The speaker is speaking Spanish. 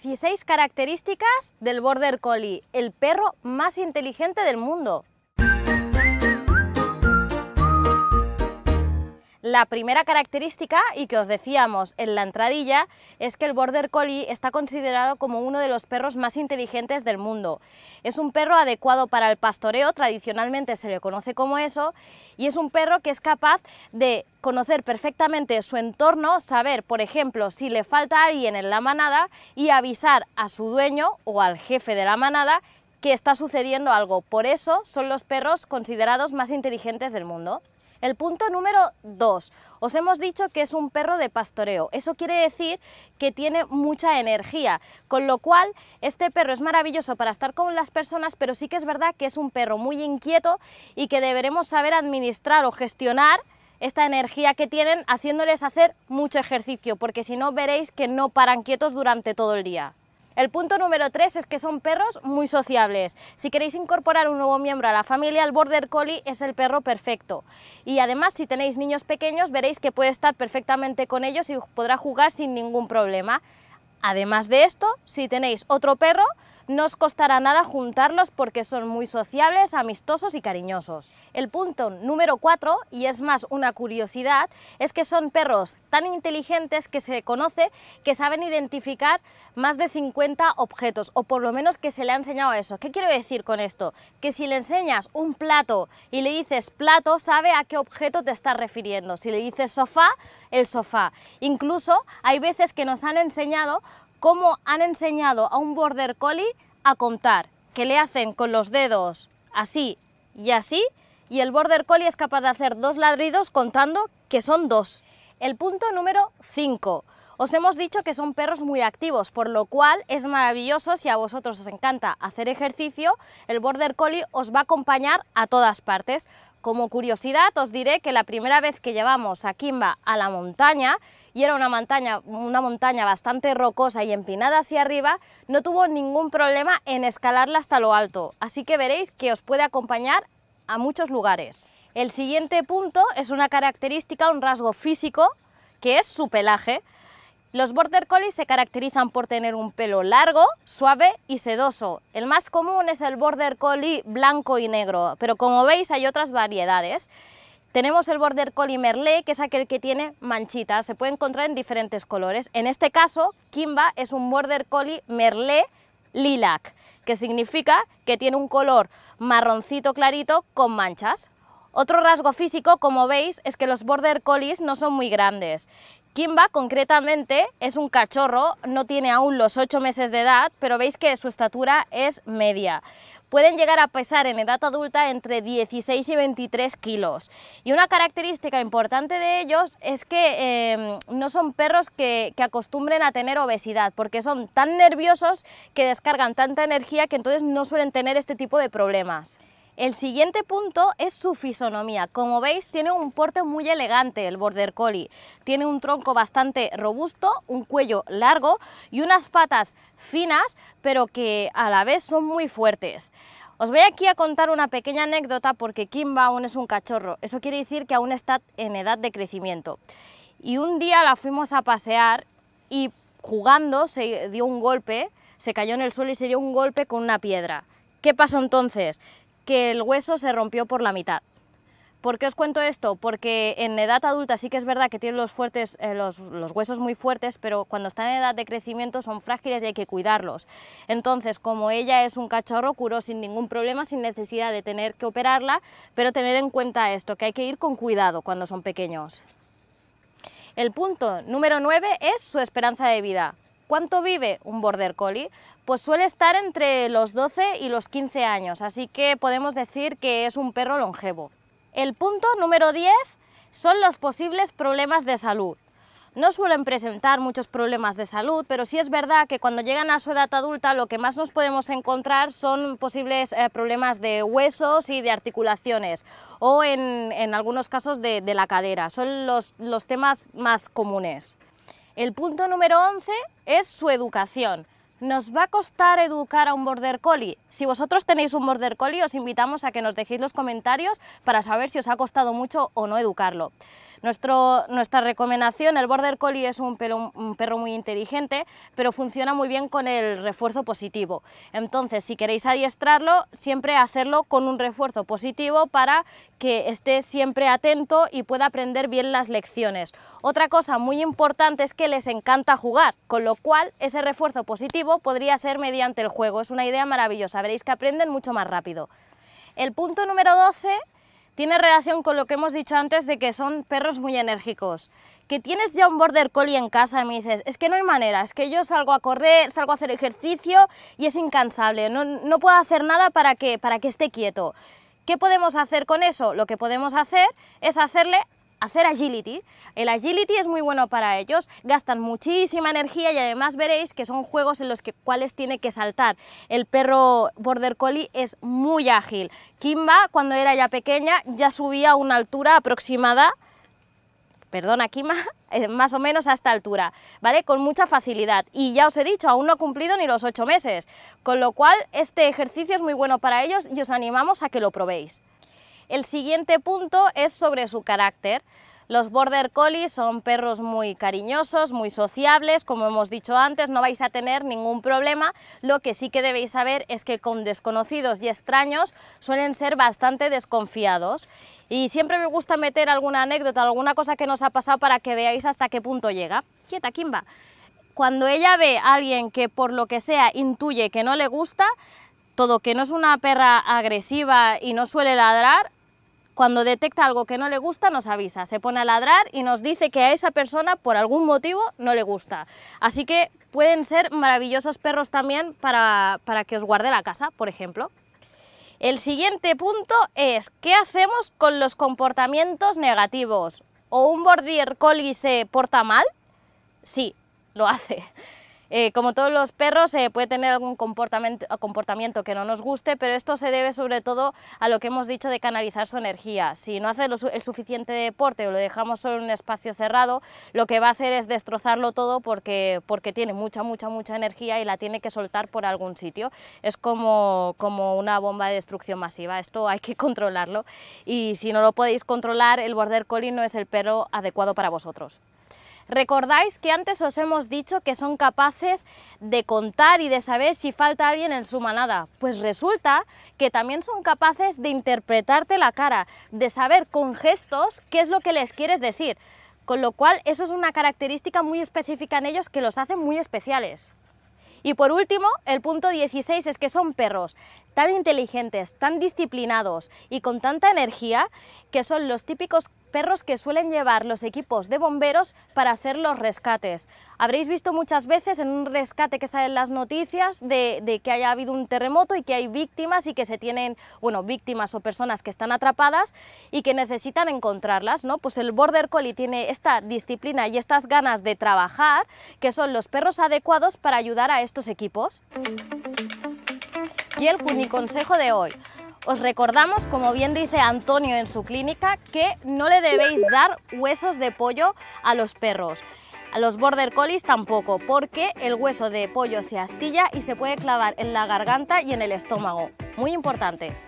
16 características del Border Collie, el perro más inteligente del mundo. La primera característica, y que os decíamos en la entradilla, es que el Border Collie está considerado como uno de los perros más inteligentes del mundo. Es un perro adecuado para el pastoreo, tradicionalmente se le conoce como eso, y es un perro que es capaz de conocer perfectamente su entorno, saber, por ejemplo, si le falta alguien en la manada y avisar a su dueño o al jefe de la manada que está sucediendo algo. Por eso son los perros considerados más inteligentes del mundo. El punto número 2. Os hemos dicho que es un perro de pastoreo. Eso quiere decir que tiene mucha energía, con lo cual este perro es maravilloso para estar con las personas, pero sí que es verdad que es un perro muy inquieto y que deberemos saber administrar o gestionar esta energía que tienen haciéndoles hacer mucho ejercicio, porque si no veréis que no paran quietos durante todo el día. El punto número 3 es que son perros muy sociables. Si queréis incorporar un nuevo miembro a la familia, el Border Collie es el perro perfecto. Y además, si tenéis niños pequeños, veréis que puede estar perfectamente con ellos y podrá jugar sin ningún problema. Además de esto, si tenéis otro perro, no os costará nada juntarlos porque son muy sociables, amistosos y cariñosos. El punto número 4, y es más una curiosidad, es que son perros tan inteligentes que se conoce que saben identificar más de 50 objetos, o por lo menos que se le ha enseñado eso. ¿Qué quiero decir con esto? Que si le enseñas un plato y le dices plato, sabe a qué objeto te estás refiriendo. Si le dices sofá, el sofá. Incluso hay veces que nos han enseñado cómo han enseñado a un border collie a contar, que le hacen con los dedos así y así, y el border collie es capaz de hacer dos ladridos contando que son dos. El punto número 5. Os hemos dicho que son perros muy activos, por lo cual es maravilloso si a vosotros os encanta hacer ejercicio, el Border Collie os va a acompañar a todas partes. Como curiosidad os diré que la primera vez que llevamos a Kimba a la montaña, y era una montaña, una montaña bastante rocosa y empinada hacia arriba, no tuvo ningún problema en escalarla hasta lo alto, así que veréis que os puede acompañar a muchos lugares. El siguiente punto es una característica, un rasgo físico, que es su pelaje. Los Border Collie se caracterizan por tener un pelo largo, suave y sedoso. El más común es el Border Collie blanco y negro, pero como veis hay otras variedades. Tenemos el Border Collie Merlé, que es aquel que tiene manchitas, se puede encontrar en diferentes colores. En este caso, Kimba es un Border Collie Merlé Lilac, que significa que tiene un color marroncito clarito con manchas. Otro rasgo físico, como veis, es que los Border Collies no son muy grandes. Kimba, concretamente, es un cachorro, no tiene aún los 8 meses de edad, pero veis que su estatura es media. Pueden llegar a pesar en edad adulta entre 16 y 23 kilos. Y una característica importante de ellos es que em, no son perros que acostumbren a tener obesidad, porque son tan nerviosos que descargan tanta energía que entonces no suelen tener este tipo de problemas. El siguiente punto es su fisonomía. Como veis, tiene un porte muy elegante el Border Collie. Tiene un tronco bastante robusto, un cuello largo y unas patas finas, pero que a la vez son muy fuertes. Os voy aquí a contar una pequeña anécdota porque Kimba aún es un cachorro. Eso quiere decir que aún está en edad de crecimiento. Y un día la fuimos a pasear y jugando se dio un golpe, se cayó en el suelo y se dio un golpe con una piedra. ¿Qué pasó entonces? que el hueso se rompió por la mitad. ¿Por qué os cuento esto? Porque en edad adulta sí que es verdad que tienen los, fuertes, eh, los, huesos muy fuertes, pero cuando están en edad de crecimiento son frágiles y hay que cuidarlos. Entonces, como ella es un cachorro, curó sin ningún problema, sin necesidad de tener que operarla, pero tened en cuenta esto, que hay que ir con cuidado cuando son pequeños. El punto número 9 es su esperanza de vida. ¿Cuánto vive un Border Collie? Pues suele estar entre los 12 y los 15 años, así que podemos decir que es un perro longevo. El punto número 10 son los posibles problemas de salud. No suelen presentar muchos problemas de salud, pero sí es verdad que cuando llegan a su edad adulta lo que más nos podemos encontrar son posibles eh, problemas de huesos y de articulaciones o en, algunos casos de, la cadera. Son los temas más comunes. El punto número 11 es su educación. ¿Nos va a costar educar a un border collie? Si vosotros tenéis un border collie, os invitamos a que nos dejéis los comentarios para saber si os ha costado mucho o no educarlo. nuestra recomendación, el border collie es un, un perro muy inteligente, pero funciona muy bien con el refuerzo positivo. Entonces, si queréis adiestrarlo, siempre hacerlo con un refuerzo positivo para que esté siempre atento y pueda aprender bien las lecciones. Otra cosa muy importante es que les encanta jugar, con lo cual ese refuerzo positivo podría ser mediante el juego. Es una idea maravillosa, veréis que aprenden mucho más rápido. El punto número 12 tiene relación con lo que hemos dicho antes de que son perros muy enérgicos. Que tienes ya un border collie en casa y me dices, es que no hay manera, es que yo salgo a correr, salgo a hacer ejercicio y es incansable, no, no puedo hacer nada para que, para que esté quieto. ¿Qué podemos hacer con eso? Lo que podemos hacer es hacerle hacer agility. El agility es muy bueno para ellos, gastan muchísima energía y además veréis que son juegos en los que cuales tiene que saltar. El perro Border Collie es muy ágil. Kimba, cuando era ya pequeña, ya subía a una altura aproximada perdona Kimba, eh, más o menos a esta altura, ¿vale? Con mucha facilidad. Y ya os he dicho, aún no ha cumplido ni los ocho meses, con lo cual este ejercicio es muy bueno para ellos y os animamos a que lo probéis. El siguiente punto es sobre su carácter. Los Border Collies son perros muy cariñosos, muy sociables, como hemos dicho antes, no vais a tener ningún problema. Lo que sí que debéis saber es que con desconocidos y extraños suelen ser bastante desconfiados. Y siempre me gusta meter alguna anécdota, alguna cosa que nos ha pasado para que veáis hasta qué punto llega. Quieta, Kimba. Cuando ella ve a alguien que por lo que sea intuye que no le gusta, todo que no es una perra agresiva y no suele ladrar, cuando detecta algo que no le gusta nos avisa, se pone a ladrar y nos dice que a esa persona por algún motivo no le gusta. Así que pueden ser maravillosos perros también para, que os guarde la casa, por ejemplo. El siguiente punto es, ¿qué hacemos con los comportamientos negativos? ¿O un bordier collie se porta mal? Sí, lo hace. Eh, como todos los perros, se eh, puede tener algún comportamiento, que no nos guste, pero esto se debe sobre todo a lo que hemos dicho de canalizar su energía. Si no hace el suficiente deporte o lo dejamos solo en un espacio cerrado, lo que va a hacer es destrozarlo todo porque, porque tiene mucha, mucha, mucha energía y la tiene que soltar por algún sitio. Es como, como una bomba de destrucción masiva, esto hay que controlarlo y si no lo podéis controlar, el Border Collie no es el perro adecuado para vosotros. Recordáis que antes os hemos dicho que son capaces de contar y de saber si falta alguien en su manada. Pues resulta que también son capaces de interpretarte la cara, de saber con gestos qué es lo que les quieres decir. Con lo cual, eso es una característica muy específica en ellos que los hace muy especiales. Y por último, el punto 16 es que son perros tan inteligentes, tan disciplinados y con tanta energía que son los típicos perros que suelen llevar los equipos de bomberos para hacer los rescates. Habréis visto muchas veces en un rescate que salen las noticias de, que haya habido un terremoto y que hay víctimas y que se tienen, bueno, víctimas o personas que están atrapadas y que necesitan encontrarlas, ¿no? Pues el Border Collie tiene esta disciplina y estas ganas de trabajar que son los perros adecuados para ayudar a estos equipos. Y el consejo de hoy. Os recordamos, como bien dice Antonio en su clínica, que no le debéis dar huesos de pollo a los perros. A los border collies tampoco, porque el hueso de pollo se astilla y se puede clavar en la garganta y en el estómago. Muy importante.